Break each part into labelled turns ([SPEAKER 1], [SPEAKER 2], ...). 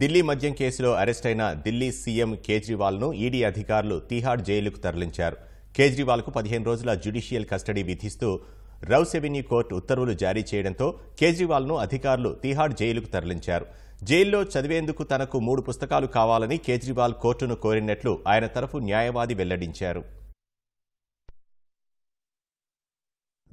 [SPEAKER 1] ఢిల్లీ మద్యం కేసులో అరెస్టైన ఢిల్లీ సీఎం కేజ్రీవాల్ను ఈడీ అధికారులు తీహాడ్ జైలుకు తరలించారు కేజ్రీవాల్కు పదిహేను రోజుల జ్యుడిషియల్ కస్టడీ విధిస్తూ రౌస్ ఎవెన్యూ కోర్టు ఉత్తర్వులు జారీ చేయడంతో కేజ్రీవాల్ను అధికారులు తీహాడ్ జైలుకు తరలించారు జైల్లో చదివేందుకు తనకు మూడు పుస్తకాలు కావాలని కేజ్రీవాల్ కోర్టును కోరినట్లు ఆయన తరఫు న్యాయవాది వెల్లడించారు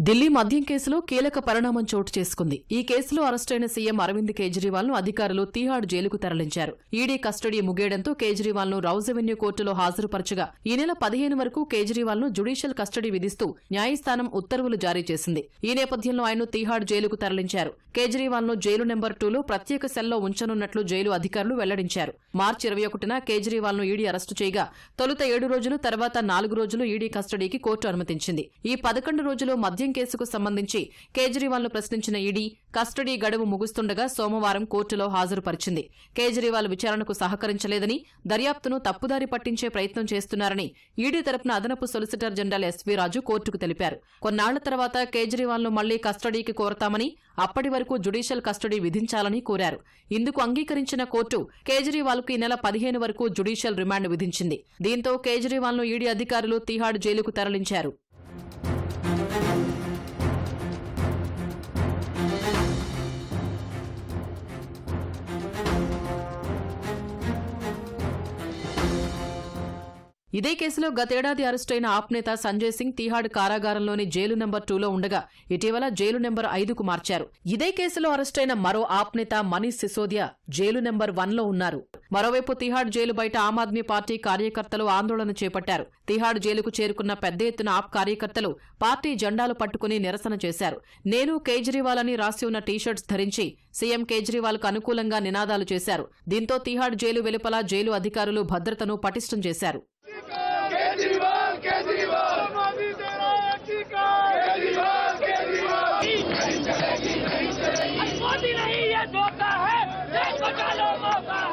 [SPEAKER 1] ఢిల్లీ మద్యం కేసులో కీలక పరిణామం చోటు చేసుకుంది ఈ కేసులో అరెస్టైన సీఎం అరవింద్ కేజ్రీవాల్ ను అధికారులు తీహాడ్ జైలుకు తరలించారు ఈడీ కస్టడీ ముగియడంతో కేజ్రీవాల్ ను రౌజెవెన్యూ కోర్టులో హాజరుపరచగా ఈ నెల పదిహేను వరకు కేజ్రీవాల్ ను జుడీషియల్ కస్టడీ విధిస్తూ న్యాయస్థానం ఉత్తర్వులు జారీ చేసింది ఈ నేపథ్యంలో ఆయన్ను తీహాడ్ జైలుకు తరలించారు కేజ్రీవాల్ ను జైలు నెంబర్ టూలో ప్రత్యేక సెల్లో ఉంచనున్నట్లు జైలు అధికారులు వెల్లడించారు మార్చి ఇరవై ఒకటిన కేజ్రీవాల్ ను ఈడీ అరెస్టు చేయగా తొలుత ఏడు రోజులు తర్వాత నాలుగు రోజులు ఈడీ కస్టడీకి కోర్టు అనుమతించింది ఈ పదకొండు రోజులు మధ్య లంచింగ్ కేసుకు సంబంధించి కేజ్రీవాల్ ను ప్రశ్నించిన ఈడీ కస్టడీ గడువు ముగుస్తుండగా సోమవారం కోర్టులో హాజరుపరిచింది కేజ్రీవాల్ విచారణకు సహకరించలేదని దర్యాప్తును తప్పుదారి పట్టించే ప్రయత్నం చేస్తున్నారని ఈడీ తరపున అదనపు సొలిసిటర్ జనరల్ ఎస్వీ రాజు కోర్టుకు తెలిపారు కొన్నాళ్ల తర్వాత కేజ్రీవాల్ ను మళ్లీ కస్టడీకి కోరతామని అప్పటి వరకు జుడీషియల్ కస్టడీ విధించాలని కోరారు ఇందుకు అంగీకరించిన కోర్టు కేజ్రీవాల్ కు ఈ నెల పదిహేను వరకు జుడీషియల్ రిమాండ్ విధించింది దీంతో కేజ్రీవాల్ ను ఈడీ అధికారులు తిహాడ్ జైలుకు తరలించారు ఇదే కేసులో గతేడాది అరెస్టైన ఆప్ నేత సంజయ్ సింగ్ తిహాడ్ కారాగారంలోని జైలు నెంబర్ టూలో ఉండగా ఇటీవల జైలు నెంబర్ ఐదుకు మార్చారు ఇదే కేసులో అరెస్టైన మరో ఆప్ నేత మనీష్ సిసోదియా జైలు నెంబర్ వన్లో ఉన్నారు మరోవైపు తిహాడ్ జైలు బయట ఆమ్ ఆద్మీ పార్టీ కార్యకర్తలు ఆందోళన చేపట్టారు తిహాడ్ జైలుకు చేరుకున్న పెద్ద ఎత్తున ఆప్ కార్యకర్తలు పార్టీ జెండాలు పట్టుకుని నిరసన చేశారు నేను కేజ్రీవాల్ అని రాసి ఉన్న టీషర్ట్స్ ధరించి సీఎం కేజ్రీవాల్ కు అనుకూలంగా నినాదాలు చేశారు దీంతో తిహాడ్ జైలు వెలుపల జైలు అధికారులు భద్రతను పటిష్టం చేశారు मौका है देश बचा लो मौका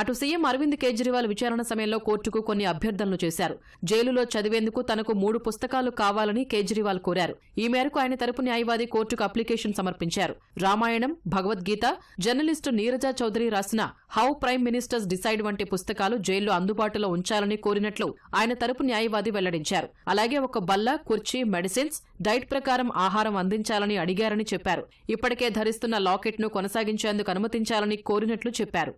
[SPEAKER 1] అటు సీఎం అరవింద్ కేజ్రీవాల్ విచారణ సమయంలో కోర్టుకు కొన్ని అభ్యర్థనలు చేశారు జైలులో చదివేందుకు తనకు మూడు పుస్తకాలు కావాలని కేజ్రీవాల్ కోరారు ఈ మేరకు ఆయన తరపు న్యాయవాది కోర్టుకు అప్లికేషన్ సమర్పించారు రామాయణం భగవద్గీత జర్నలిస్టు నీరజా చౌదరి రాసిన హౌ ప్రైమ్ మినిస్టర్స్ డిసైడ్ వంటి పుస్తకాలు జైల్లో అందుబాటులో ఉంచాలని కోరినట్లు ఆయన తరపు న్యాయవాది వెల్లడించారు అలాగే ఒక బల్ల కుర్చీ మెడిసిన్స్ డైట్ ప్రకారం ఆహారం అందించాలని అడిగారని చెప్పారు ఇప్పటికే ధరిస్తున్న లాకెట్ను కొనసాగించేందుకు అనుమతించాలని కోరినట్లు చెప్పారు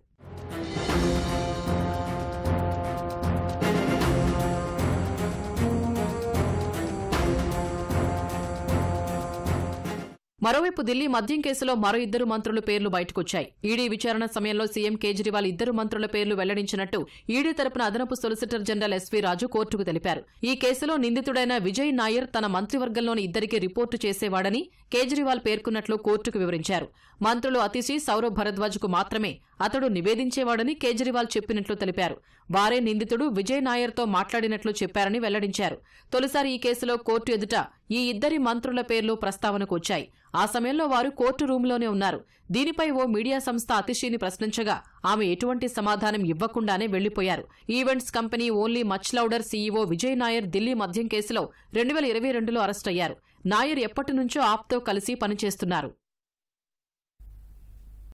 [SPEAKER 1] మరోవైపు ఢిల్లీ మద్యం కేసులో మరో ఇద్దరు మంత్రుల పేర్లు బయటకొచ్చాయి ఈడీ విచారణ సమయంలో సీఎం కేజ్రీవాల్ ఇద్దరు మంత్రుల పేర్లు వెల్లడించినట్టు ఈడీ తరపున అదనపు సొలిసిటర్ జనరల్ ఎస్వీ రాజు కోర్టుకు తెలిపారు ఈ కేసులో నిందితుడైన విజయ్ నాయర్ తన మంత్రివర్గంలోని ఇద్దరికి రిపోర్టు చేసేవాడని కేజ్రీవాల్ పేర్కొన్నట్లు కోర్టుకు వివరించారు మంత్రులు అతిశి సౌరవ్ భరద్వాజ్కు మాత్రమే అతడు నివేదించేవాడని కేజ్రీవాల్ చెప్పినట్లు తెలిపారు వారే నిందితుడు విజయ్ నాయర్తో మాట్లాడినట్లు చెప్పారని వెల్లడించారు తొలిసారి ఈ కేసులో కోర్టు ఎదుట ఈ ఇద్దరి మంత్రుల పేర్లు ప్రస్తావనకు వచ్చాయి ఆ సమయంలో వారు కోర్టు రూంలోనే ఉన్నారు దీనిపై ఓ మీడియా సంస్థ అతిశీని ప్రశ్నించగా ఆమె ఎటువంటి సమాధానం ఇవ్వకుండానే వెళ్లిపోయారు events company only much louder CEO Vijay Nair Delhi మద్యం కేసులో రెండు వేల ఇరవై రెండులో అరెస్టయ్యారు నాయర్ ఎప్పటి నుంచో ఆప్తో కలిసి పనిచేస్తున్నారు